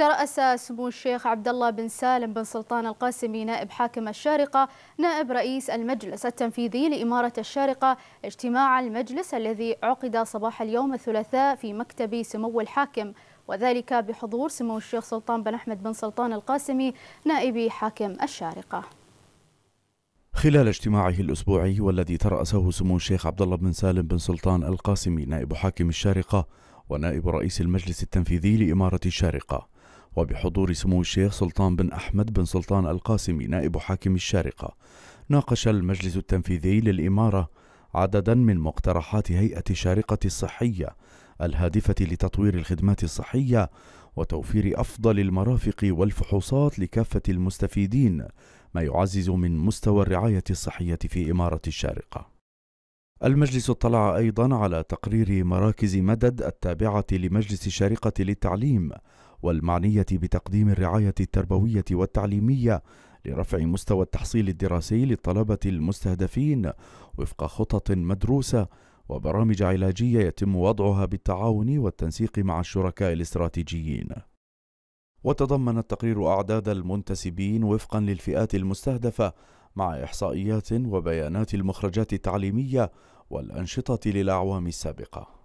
ترأس سمو الشيخ عبد الله بن سالم بن سلطان القاسمي نائب حاكم الشارقة نائب رئيس المجلس التنفيذي لإمارة الشارقة اجتماع المجلس الذي عقد صباح اليوم الثلاثاء في مكتب سمو الحاكم وذلك بحضور سمو الشيخ سلطان بن أحمد بن سلطان القاسمي نائب حاكم الشارقة خلال اجتماعه الأسبوعي والذي ترأسه سمو الشيخ عبد الله بن سالم بن سلطان القاسمي نائب حاكم الشارقة ونائب رئيس المجلس التنفيذي لإمارة الشارقة وبحضور سمو الشيخ سلطان بن أحمد بن سلطان القاسمي نائب حاكم الشارقة ناقش المجلس التنفيذي للإمارة عددا من مقترحات هيئة الشارقة الصحية الهادفة لتطوير الخدمات الصحية وتوفير أفضل المرافق والفحوصات لكافة المستفيدين ما يعزز من مستوى الرعاية الصحية في إمارة الشارقة المجلس اطلع أيضا على تقرير مراكز مدد التابعة لمجلس الشارقة للتعليم والمعنية بتقديم الرعاية التربوية والتعليمية لرفع مستوى التحصيل الدراسي للطلبة المستهدفين وفق خطط مدروسة وبرامج علاجية يتم وضعها بالتعاون والتنسيق مع الشركاء الاستراتيجيين. وتضمن التقرير أعداد المنتسبين وفقا للفئات المستهدفة مع إحصائيات وبيانات المخرجات التعليمية والأنشطة للأعوام السابقة.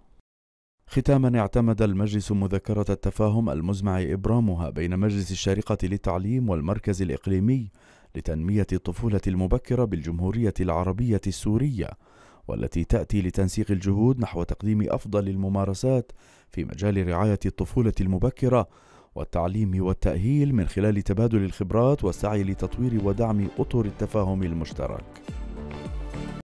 ختاما اعتمد المجلس مذكرة التفاهم المزمع إبرامها بين مجلس الشارقة للتعليم والمركز الإقليمي لتنمية الطفولة المبكرة بالجمهورية العربية السورية والتي تأتي لتنسيق الجهود نحو تقديم أفضل الممارسات في مجال رعاية الطفولة المبكرة والتعليم والتأهيل من خلال تبادل الخبرات والسعي لتطوير ودعم أطر التفاهم المشترك